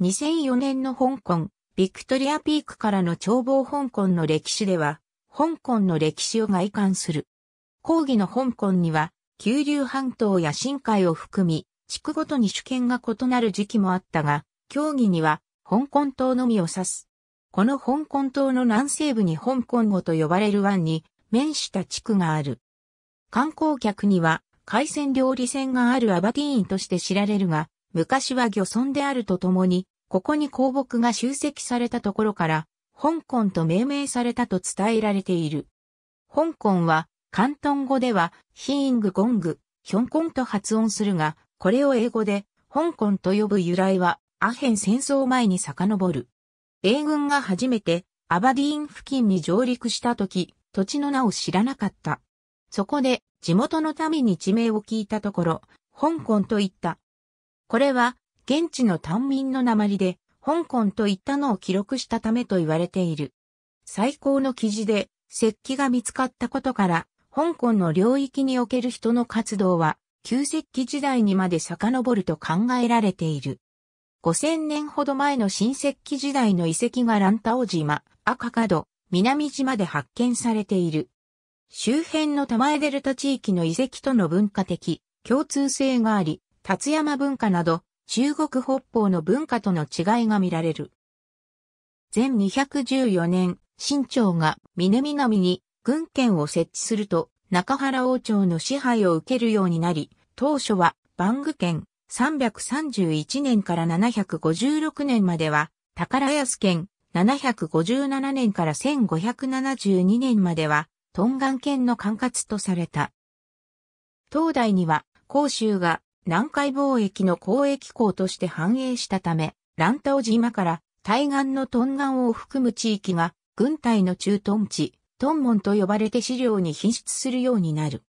2004年の香港、ビクトリアピークからの眺望香港の歴史では、香港の歴史を外観する。講義の香港には、九流半島や深海を含み、地区ごとに主権が異なる時期もあったが、協議には、香港島のみを指す。この香港島の南西部に香港語と呼ばれる湾に面した地区がある。観光客には海鮮料理船があるアバティーンとして知られるが、昔は漁村であるとともに、ここに鉱木が集積されたところから、香港と命名されたと伝えられている。香港は、関東語では、ヒーングゴング、ヒョンコンと発音するが、これを英語で、香港と呼ぶ由来は、アヘン戦争前に遡る。英軍が初めて、アバディーン付近に上陸した時、土地の名を知らなかった。そこで、地元の民に地名を聞いたところ、香港といったこれは、現地の単民の鉛で、香港といったのを記録したためと言われている。最高の記事で、石器が見つかったことから、香港の領域における人の活動は、旧石器時代にまで遡ると考えられている。5000年ほど前の新石器時代の遺跡がランタオ島、赤角、南島で発見されている。周辺の玉江デルタ地域の遺跡との文化的共通性があり、達山文化など、中国北方の文化との違いが見られる。全214年、清朝が峰南に軍県を設置すると、中原王朝の支配を受けるようになり、当初は、番具県331年から756年までは、宝安県757年から1572年までは、トンガン県の管轄とされた。東大には、甲州が南海貿易の交易港として繁栄したため、ランタオ島から対岸のトンガンを含む地域が軍隊の駐屯地、トンモンと呼ばれて資料に品質するようになる。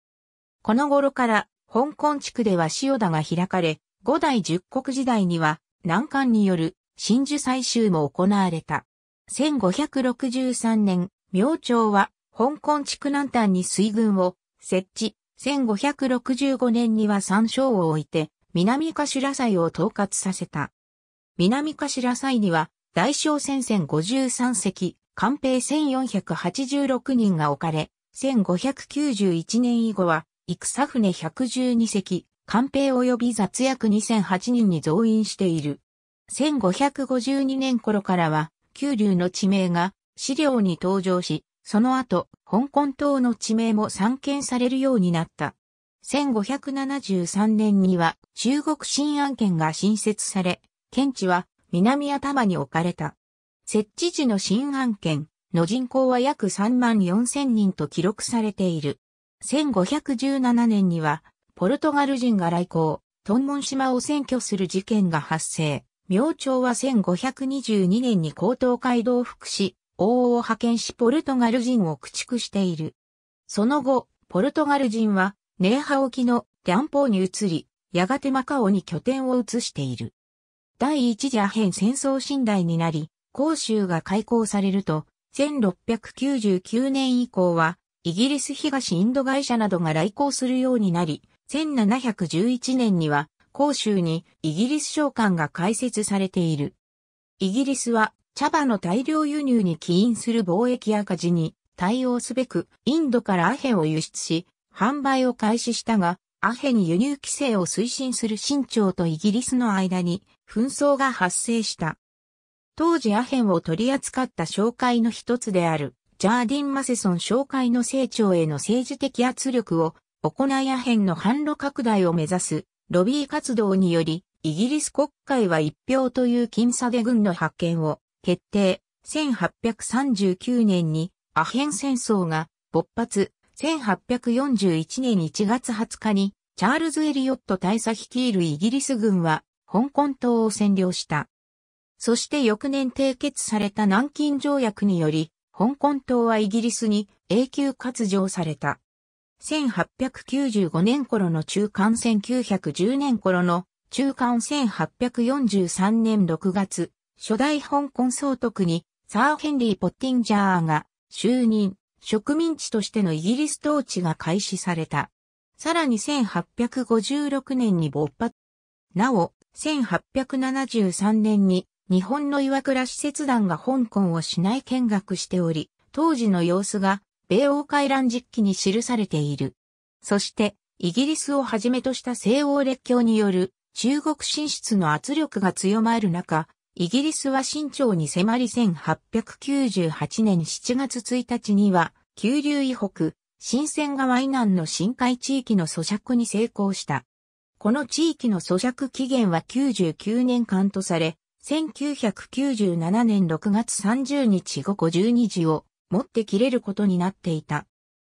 この頃から香港地区では塩田が開かれ、五代十国時代には南韓による真珠採集も行われた。1563年、明朝は香港地区南端に水軍を設置、1565年には三章を置いて、南頭祭を統括させた。南頭祭には、大小戦線53隻、官兵1486人が置かれ、1591年以後は、戦船112隻、官兵及び雑役2008人に増員している。1552年頃からは、九龍の地名が資料に登場し、その後、香港島の地名も散見されるようになった。1573年には中国新安県が新設され、県地は南頭に置かれた。設置時の新安県の人口は約3万4千人と記録されている。1517年には、ポルトガル人が来航、トンモン島を占拠する事件が発生。明朝は1522年に高等海道福祉、王を派遣しポルトガル人を駆逐している。その後、ポルトガル人は、ネーハ沖のンポーに移り、やがてマカオに拠点を移している。第一次アヘン戦争信頼になり、甲州が開港されると、1699年以降は、イギリス東インド会社などが来航するようになり、1711年には、甲州にイギリス商館が開設されている。イギリスは茶葉の大量輸入に起因する貿易赤字に対応すべく、インドからアヘを輸出し、販売を開始したが、アヘに輸入規制を推進する新朝とイギリスの間に紛争が発生した。当時アヘンを取り扱った紹介の一つである、ジャーディン・マセソン紹介の成長への政治的圧力を行いアヘンの販路拡大を目指すロビー活動により、イギリス国会は一票という僅差で軍の発見を決定。1839年にアヘン戦争が勃発。1841年1月20日にチャールズ・エリオット大佐率いるイギリス軍は香港島を占領した。そして翌年締結された南京条約により、香港島はイギリスに永久割譲された。1895年頃の中間1910年頃の中間1843年6月、初代香港総督に、サー・ヘンリー・ポッティンジャーが就任、植民地としてのイギリス統治が開始された。さらに1856年に勃発。なお、1873年に日本の岩倉使節団が香港を市内見学しており、当時の様子が米欧海乱実記に記されている。そして、イギリスをはじめとした西欧列強による中国進出の圧力が強まる中、イギリスは清朝に迫り1898年7月1日には、九流以北、新鮮川以南の深海地域の咀嚼に成功した。この地域の咀嚼期限は99年間とされ、1997年6月30日午後12時をもって切れることになっていた。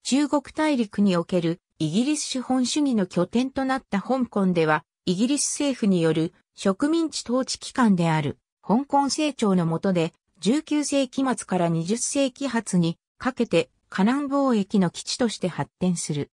中国大陸におけるイギリス資本主義の拠点となった香港では、イギリス政府による植民地統治機関である香港成長の下で、19世紀末から20世紀初にかけて、河南貿易の基地として発展する。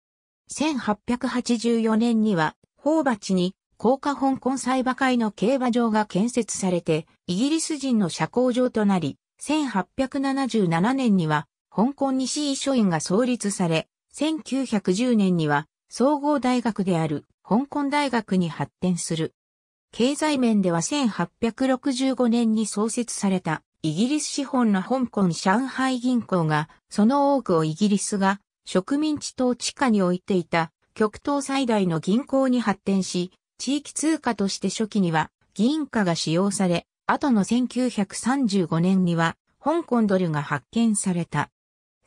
1884年には、宝鉢に、高架香港裁判会の競馬場が建設されて、イギリス人の社交場となり、1877年には、香港西医書院が創立され、1910年には、総合大学である香港大学に発展する。経済面では1865年に創設されたイギリス資本の香港上海銀行が、その多くをイギリスが植民地統治下に置いていた極東最大の銀行に発展し、地域通貨として初期には銀貨が使用され、後の1935年には香港ドルが発見された。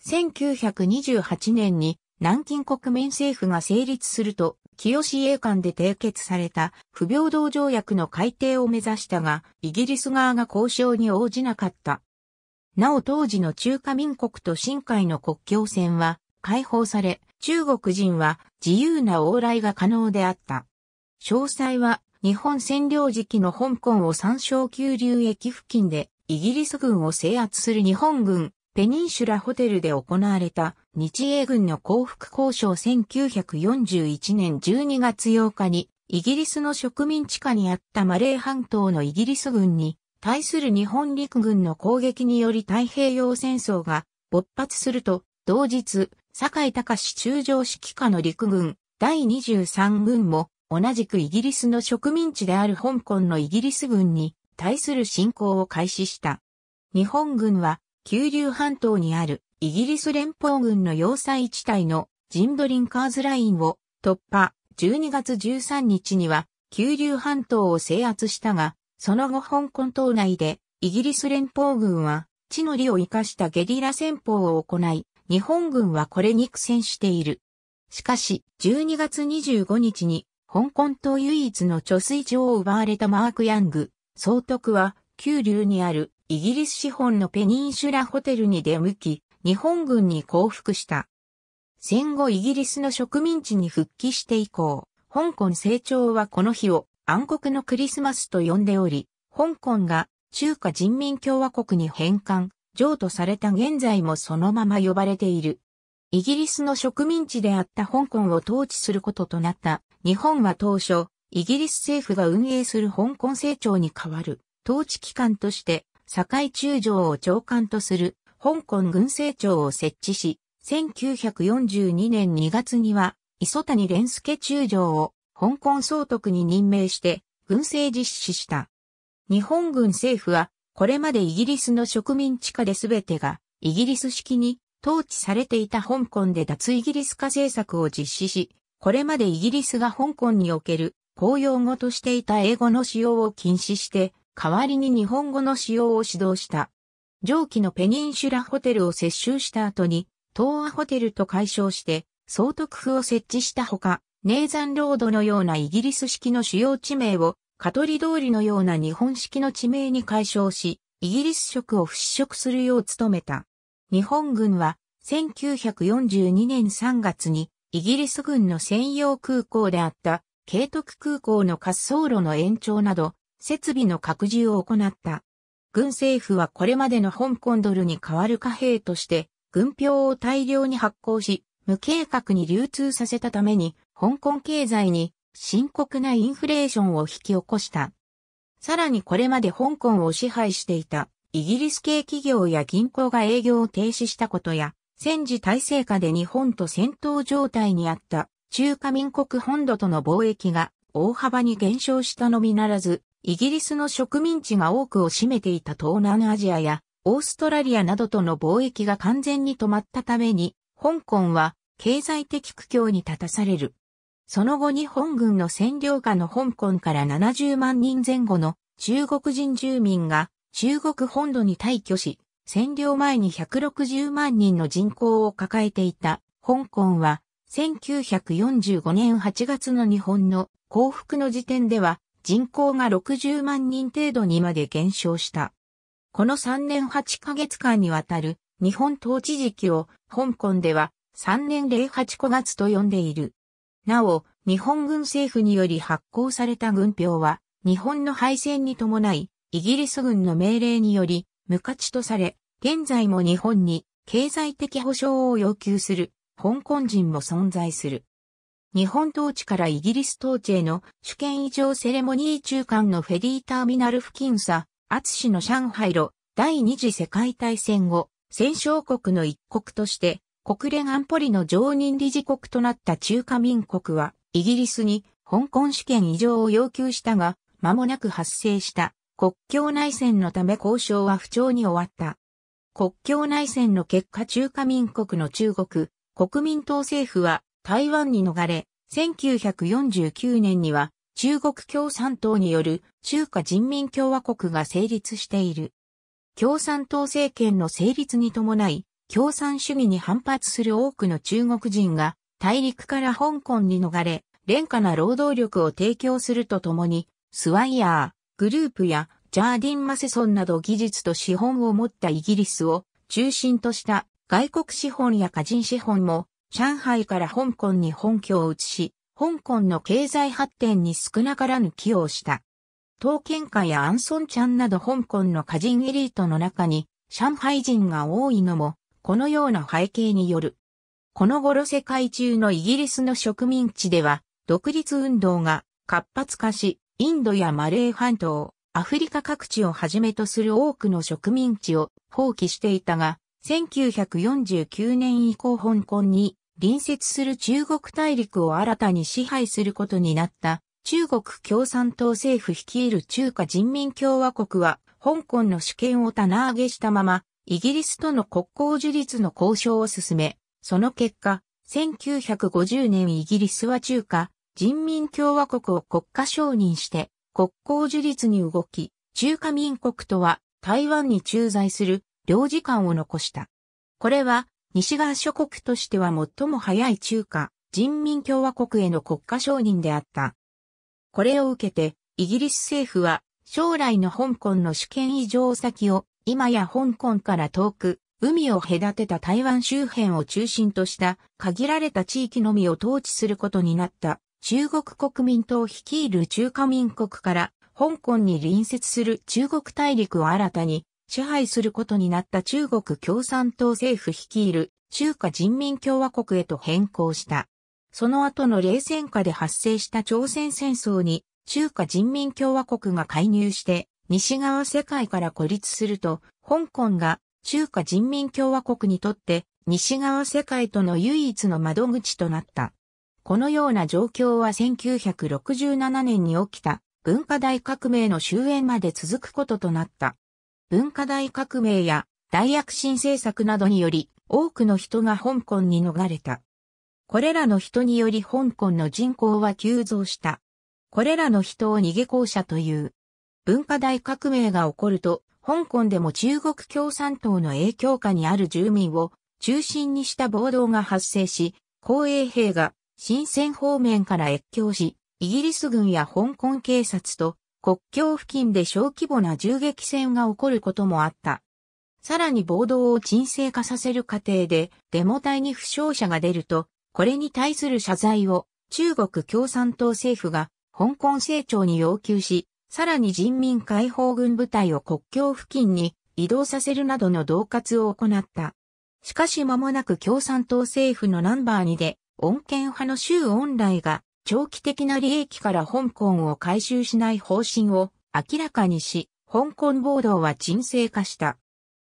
1928年に南京国民政府が成立すると、清英間で締結された不平等条約の改定を目指したが、イギリス側が交渉に応じなかった。なお当時の中華民国と新海の国境線は解放され、中国人は自由な往来が可能であった。詳細は日本占領時期の香港を参照急流駅付近でイギリス軍を制圧する日本軍ペニンシュラホテルで行われた日英軍の降伏交渉1941年12月8日にイギリスの植民地下にあったマレー半島のイギリス軍に対する日本陸軍の攻撃により太平洋戦争が勃発すると同日、堺隆中将指揮下の陸軍第23軍も同じくイギリスの植民地である香港のイギリス軍に対する侵攻を開始した。日本軍は九龍半島にあるイギリス連邦軍の要塞地帯のジンドリンカーズラインを突破。12月13日には九龍半島を制圧したが、その後香港島内でイギリス連邦軍は地の利を生かしたゲリラ戦法を行い、日本軍はこれに苦戦している。しかし、12月25日に香港島唯一の貯水場を奪われたマーク・ヤング、総督は、九龍にあるイギリス資本のペニンシュラホテルに出向き、日本軍に降伏した。戦後イギリスの植民地に復帰して以降、香港成長はこの日を暗黒のクリスマスと呼んでおり、香港が中華人民共和国に返還、譲渡された現在もそのまま呼ばれている。イギリスの植民地であった香港を統治することとなった日本は当初、イギリス政府が運営する香港成長に代わる統治機関として堺中将を長官とする香港軍政庁を設置し、1942年2月には磯谷蓮介中将を香港総督に任命して軍政実施した。日本軍政府はこれまでイギリスの植民地下で全てがイギリス式に統治されていた香港で脱イギリス化政策を実施し、これまでイギリスが香港における公用語としていた英語の使用を禁止して、代わりに日本語の使用を指導した。上記のペニンシュラホテルを接収した後に、東亜ホテルと解消して、総督府を設置したほか、ネーザンロードのようなイギリス式の主要地名を、カトリ通りのような日本式の地名に解消し、イギリス色を払拭するよう努めた。日本軍は、1942年3月に、イギリス軍の専用空港であった、慶徳空港の滑走路の延長など、設備の拡充を行った。軍政府はこれまでの香港ドルに代わる貨幣として、軍票を大量に発行し、無計画に流通させたために、香港経済に深刻なインフレーションを引き起こした。さらにこれまで香港を支配していたイギリス系企業や銀行が営業を停止したことや、戦時体制下で日本と戦闘状態にあった中華民国本土との貿易が大幅に減少したのみならず、イギリスの植民地が多くを占めていた東南アジアやオーストラリアなどとの貿易が完全に止まったために、香港は経済的苦境に立たされる。その後日本軍の占領下の香港から70万人前後の中国人住民が中国本土に退去し、占領前に160万人の人口を抱えていた香港は1945年8月の日本の降伏の時点では人口が60万人程度にまで減少した。この3年8ヶ月間にわたる日本統治時期を香港では3年08個月と呼んでいる。なお、日本軍政府により発行された軍票は日本の敗戦に伴いイギリス軍の命令により無価値とされ、現在も日本に経済的保障を要求する香港人も存在する。日本統治からイギリス統治への主権移譲セレモニー中間のフェリーターミナル付近さ、厚氏の上海路、第二次世界大戦後、戦勝国の一国として、国連安保理の常任理事国となった中華民国は、イギリスに香港主権移譲を要求したが、間もなく発生した国境内戦のため交渉は不調に終わった。国境内戦の結果中華民国の中国、国民党政府は台湾に逃れ、1949年には中国共産党による中華人民共和国が成立している。共産党政権の成立に伴い、共産主義に反発する多くの中国人が大陸から香港に逃れ、廉価な労働力を提供するとともに、スワイヤー、グループやジャーディン・マセソンなど技術と資本を持ったイギリスを中心とした外国資本や家人資本も上海から香港に本拠を移し、香港の経済発展に少なからぬ寄与をした。東剣家やアンソンちゃんなど香港の歌人エリートの中に上海人が多いのもこのような背景による。この頃世界中のイギリスの植民地では独立運動が活発化し、インドやマレー半島、アフリカ各地をはじめとする多くの植民地を放棄していたが、1949年以降香港に隣接する中国大陸を新たに支配することになった中国共産党政府率いる中華人民共和国は香港の主権を棚上げしたままイギリスとの国交樹立の交渉を進め、その結果、1950年イギリスは中華人民共和国を国家承認して国交樹立に動き、中華民国とは台湾に駐在する領事館を残した。これは西側諸国としては最も早い中華人民共和国への国家承認であった。これを受けて、イギリス政府は将来の香港の主権移譲先を今や香港から遠く、海を隔てた台湾周辺を中心とした限られた地域のみを統治することになった中国国民党率いる中華民国から香港に隣接する中国大陸を新たに支配することになった中国共産党政府率いる中華人民共和国へと変更した。その後の冷戦下で発生した朝鮮戦争に中華人民共和国が介入して西側世界から孤立すると香港が中華人民共和国にとって西側世界との唯一の窓口となった。このような状況は1967年に起きた文化大革命の終焉まで続くこととなった。文化大革命や大躍進政策などにより多くの人が香港に逃れた。これらの人により香港の人口は急増した。これらの人を逃げ校舎という。文化大革命が起こると、香港でも中国共産党の影響下にある住民を中心にした暴動が発生し、公営兵が新鮮方面から越境し、イギリス軍や香港警察と国境付近で小規模な銃撃戦が起こることもあった。さらに暴動を沈静化させる過程で、デモ隊に負傷者が出ると、これに対する謝罪を中国共産党政府が香港政庁に要求し、さらに人民解放軍部隊を国境付近に移動させるなどの恫喝を行った。しかし間もなく共産党政府のナンバー2で、穏健派の周恩来が長期的な利益から香港を回収しない方針を明らかにし、香港暴動は沈静化した。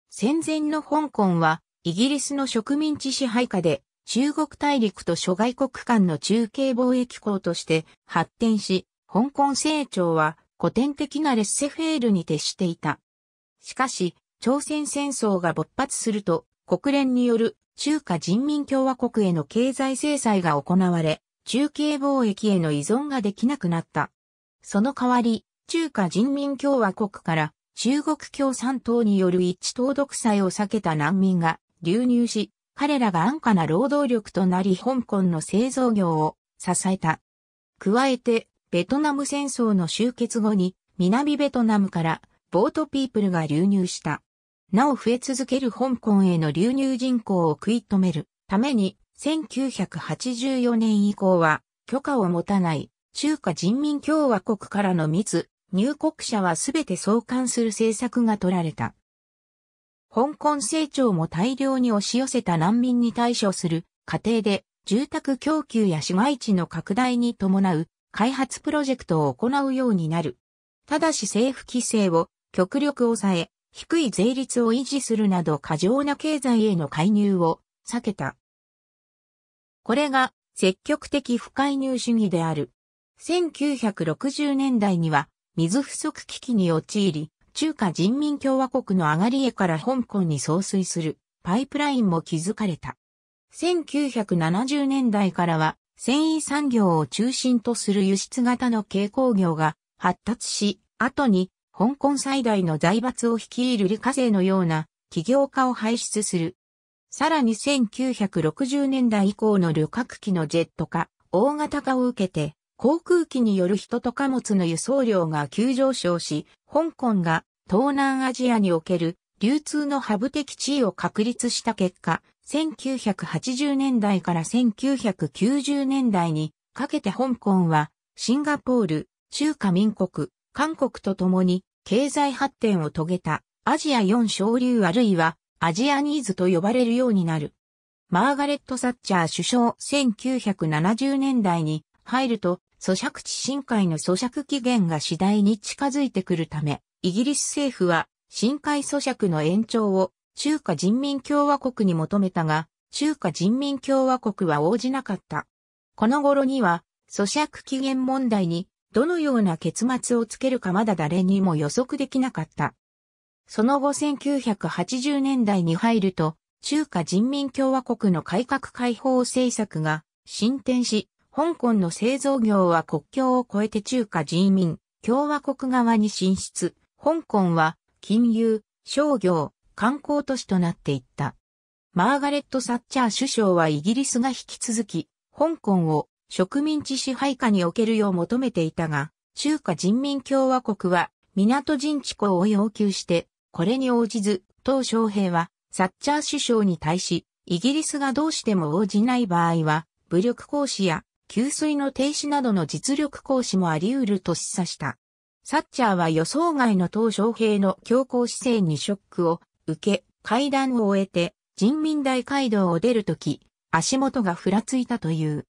戦前の香港は、イギリスの植民地支配下で、中国大陸と諸外国間の中継貿易港として発展し、香港成長は古典的なレッセフェールに徹していた。しかし、朝鮮戦争が勃発すると、国連による中華人民共和国への経済制裁が行われ、中継貿易への依存ができなくなった。その代わり、中華人民共和国から中国共産党による一致党独裁を避けた難民が流入し、彼らが安価な労働力となり香港の製造業を支えた。加えて、ベトナム戦争の終結後に、南ベトナムからボートピープルが流入した。なお増え続ける香港への流入人口を食い止めるために、1984年以降は許可を持たない中華人民共和国からの密、入国者はすべて送還する政策が取られた。香港成長も大量に押し寄せた難民に対処する過程で住宅供給や市街地の拡大に伴う開発プロジェクトを行うようになる。ただし政府規制を極力抑え、低い税率を維持するなど過剰な経済への介入を避けた。これが積極的不介入主義である。1960年代には水不足危機に陥り、中華人民共和国の上がりエから香港に送水するパイプラインも築かれた。1970年代からは繊維産業を中心とする輸出型の軽工業が発達し、後に香港最大の財閥を率いる理科生のような起業家を輩出するさらに1960年代以降の旅客機のジェット化、大型化を受けて、航空機による人と貨物の輸送量が急上昇し、香港が東南アジアにおける流通のハブ的地位を確立した結果、1980年代から1990年代にかけて香港はシンガポール、中華民国、韓国と共に経済発展を遂げたアジア4小流あるいはアジアニーズと呼ばれるようになる。マーガレット・サッチャー首相1970年代に入ると、咀嚼地深海の咀嚼期限が次第に近づいてくるため、イギリス政府は深海咀嚼の延長を中華人民共和国に求めたが、中華人民共和国は応じなかった。この頃には、咀嚼期限問題にどのような結末をつけるかまだ誰にも予測できなかった。その後1980年代に入ると、中華人民共和国の改革開放政策が進展し、香港の製造業は国境を越えて中華人民共和国側に進出。香港は金融、商業、観光都市となっていった。マーガレット・サッチャー首相はイギリスが引き続き、香港を植民地支配下におけるよう求めていたが、中華人民共和国は港人地庫を要求してこれに応じず、当昌平は、サッチャー首相に対し、イギリスがどうしても応じない場合は、武力行使や、給水の停止などの実力行使もあり得ると示唆した。サッチャーは予想外の当昌平の強硬姿勢にショックを受け、会談を終えて、人民大会堂を出るとき、足元がふらついたという。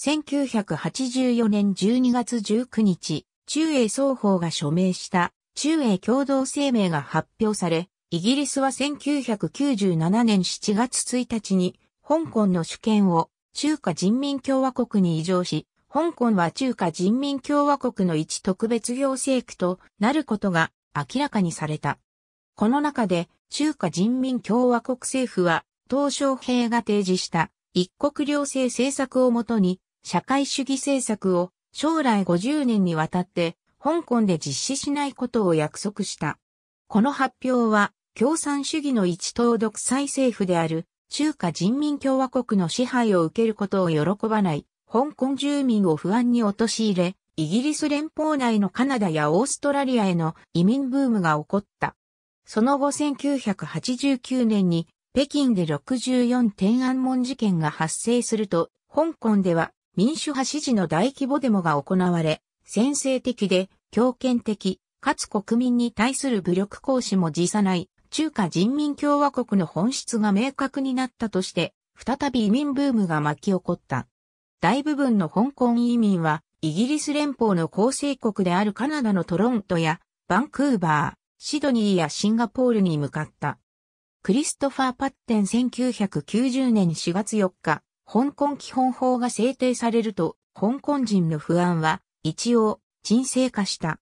1984年12月19日、中英双方が署名した中英共同声明が発表され、イギリスは1997年7月1日に、香港の主権を中華人民共和国に移譲し、香港は中華人民共和国の一特別行政区となることが明らかにされた。この中で中華人民共和国政府は、東小平が提示した一国両制政策をもとに社会主義政策を将来50年にわたって香港で実施しないことを約束した。この発表は、共産主義の一党独裁政府である中華人民共和国の支配を受けることを喜ばない、香港住民を不安に陥れ、イギリス連邦内のカナダやオーストラリアへの移民ブームが起こった。その後1989年に北京で64天安門事件が発生すると、香港では民主派支持の大規模デモが行われ、先制的で強権的、かつ国民に対する武力行使も辞さない中華人民共和国の本質が明確になったとして、再び移民ブームが巻き起こった。大部分の香港移民は、イギリス連邦の構成国であるカナダのトロントや、バンクーバー、シドニーやシンガポールに向かった。クリストファー・パッテン1990年4月4日、香港基本法が制定されると、香港人の不安は、一応、沈静化した。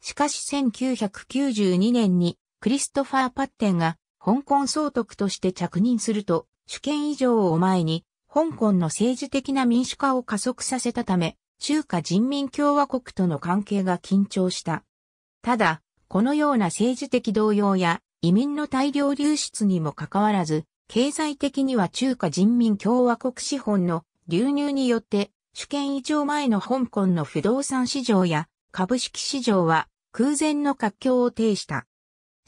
しかし1992年にクリストファー・パッテンが香港総督として着任すると、主権以上を前に香港の政治的な民主化を加速させたため、中華人民共和国との関係が緊張した。ただ、このような政治的動揺や移民の大量流出にもかかわらず、経済的には中華人民共和国資本の流入によって主権移譲前の香港の不動産市場や株式市場は空前の活況を呈した。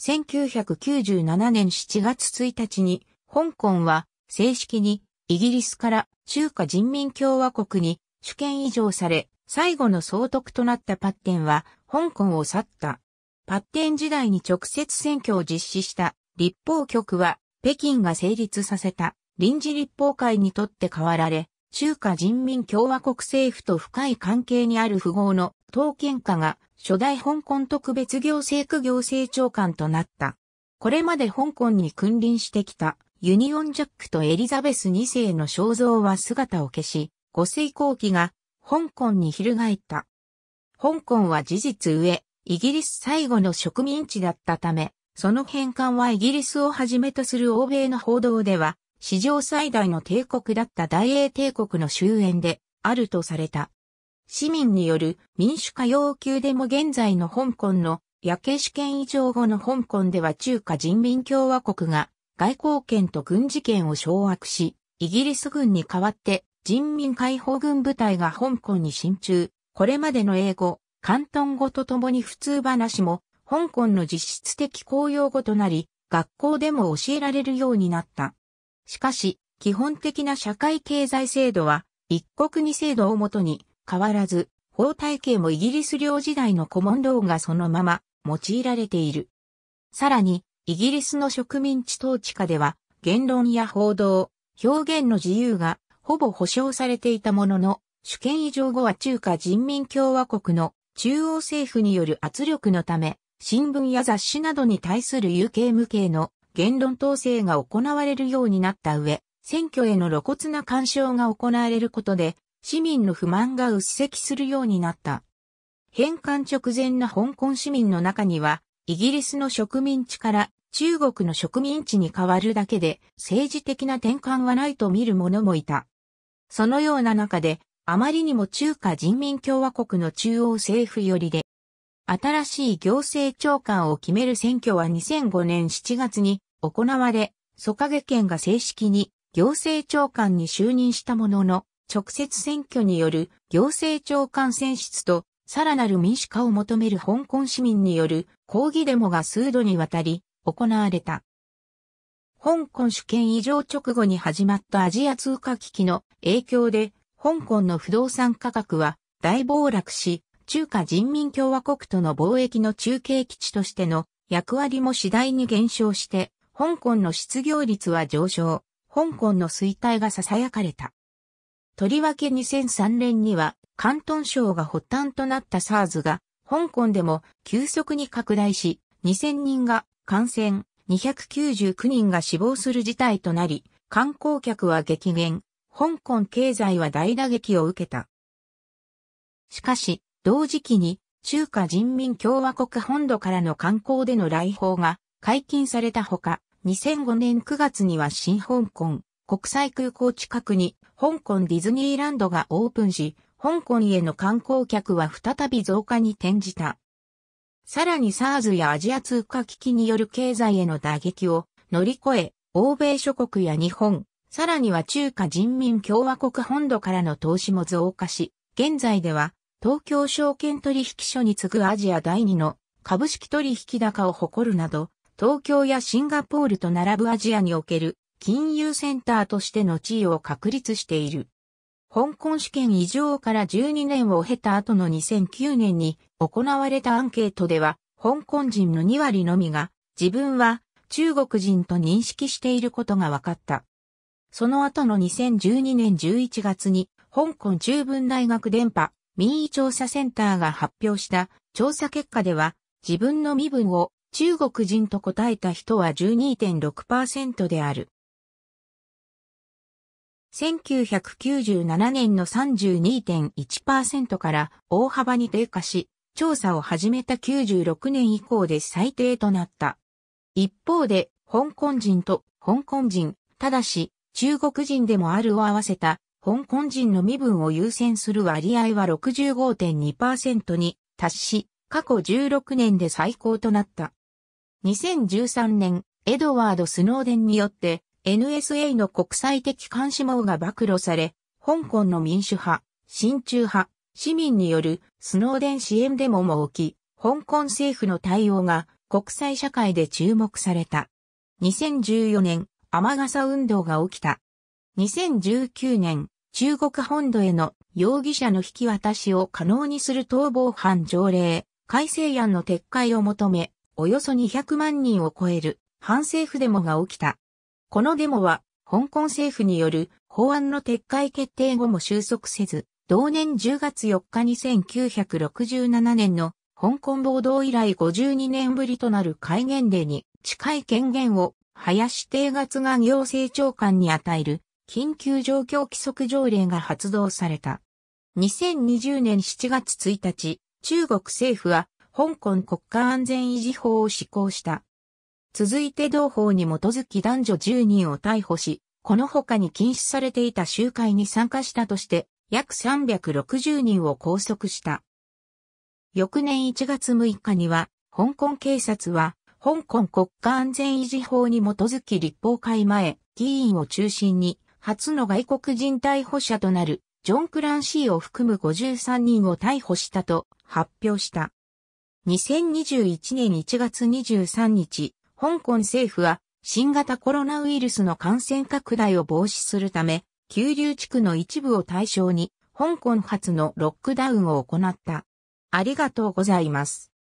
1997年7月1日に香港は正式にイギリスから中華人民共和国に主権移譲され、最後の総督となったパッテンは香港を去った。パッテン時代に直接選挙を実施した立法局は北京が成立させた臨時立法会にとって変わられ、中華人民共和国政府と深い関係にある富豪の統権家が初代香港特別行政区行政長官となった。これまで香港に君臨してきたユニオンジャックとエリザベス2世の肖像は姿を消し、五世後期が香港に翻った。香港は事実上、イギリス最後の植民地だったため、その返還はイギリスをはじめとする欧米の報道では史上最大の帝国だった大英帝国の終焉であるとされた。市民による民主化要求でも現在の香港の夜景主権以上後の香港では中華人民共和国が外交権と軍事権を掌握し、イギリス軍に代わって人民解放軍部隊が香港に進駐。これまでの英語、関東語とともに普通話も香港の実質的公用語となり、学校でも教えられるようになった。しかし、基本的な社会経済制度は、一国二制度をもとに、変わらず、法体系もイギリス領時代の古文論がそのまま用いられている。さらに、イギリスの植民地統治下では、言論や報道、表現の自由がほぼ保障されていたものの、主権以上後は中華人民共和国の中央政府による圧力のため、新聞や雑誌などに対する有形無形の言論統制が行われるようになった上、選挙への露骨な干渉が行われることで、市民の不満が鬱積するようになった。返還直前の香港市民の中には、イギリスの植民地から中国の植民地に変わるだけで政治的な転換はないと見る者もいた。そのような中で、あまりにも中華人民共和国の中央政府寄りで、新しい行政長官を決める選挙は2005年7月に行われ、蘇影県が正式に行政長官に就任したものの、直接選挙による行政長官選出と、さらなる民主化を求める香港市民による抗議デモが数度にわたり行われた。香港主権移譲直後に始まったアジア通貨危機の影響で、香港の不動産価格は大暴落し、中華人民共和国との貿易の中継基地としての役割も次第に減少して、香港の失業率は上昇、香港の衰退が囁かれた。とりわけ2003年には、広東省が発端となった SARS が、香港でも急速に拡大し、2000人が感染、299人が死亡する事態となり、観光客は激減、香港経済は大打撃を受けた。しかし、同時期に中華人民共和国本土からの観光での来訪が解禁されたほか、2005年9月には新香港国際空港近くに香港ディズニーランドがオープンし、香港への観光客は再び増加に転じた。さらに SARS やアジア通貨危機による経済への打撃を乗り越え、欧米諸国や日本、さらには中華人民共和国本土からの投資も増加し、現在では東京証券取引所に次ぐアジア第2の株式取引高を誇るなど、東京やシンガポールと並ぶアジアにおける金融センターとしての地位を確立している。香港試験以上から12年を経た後の2009年に行われたアンケートでは、香港人の2割のみが自分は中国人と認識していることが分かった。その後の2012年11月に香港中文大学電波民意調査センターが発表した調査結果では自分の身分を中国人と答えた人は12.6%である。1997年の32.1%から大幅に低下し、調査を始めた96年以降で最低となった。一方で、香港人と香港人、ただし、中国人でもあるを合わせた、香港人の身分を優先する割合は65.2%に達し、過去16年で最高となった。2013年、エドワード・スノーデンによって NSA の国際的監視網が暴露され、香港の民主派、親中派、市民によるスノーデン支援デモも起き、香港政府の対応が国際社会で注目された。2014年、雨傘運動が起きた。2019年、中国本土への容疑者の引き渡しを可能にする逃亡犯条例、改正案の撤回を求め、およそ200万人を超える反政府デモが起きた。このデモは、香港政府による法案の撤回決定後も収束せず、同年10月4日に1967年の香港暴動以来52年ぶりとなる戒厳令に近い権限を林定月が行政長官に与える緊急状況規則条例が発動された。2020年7月1日、中国政府は香港国家安全維持法を施行した。続いて同法に基づき男女10人を逮捕し、この他に禁止されていた集会に参加したとして、約360人を拘束した。翌年1月6日には、香港警察は、香港国家安全維持法に基づき立法会前、議員を中心に、初の外国人逮捕者となる、ジョン・クランシーを含む53人を逮捕したと発表した。2021年1月23日、香港政府は新型コロナウイルスの感染拡大を防止するため、九龍地区の一部を対象に、香港発のロックダウンを行った。ありがとうございます。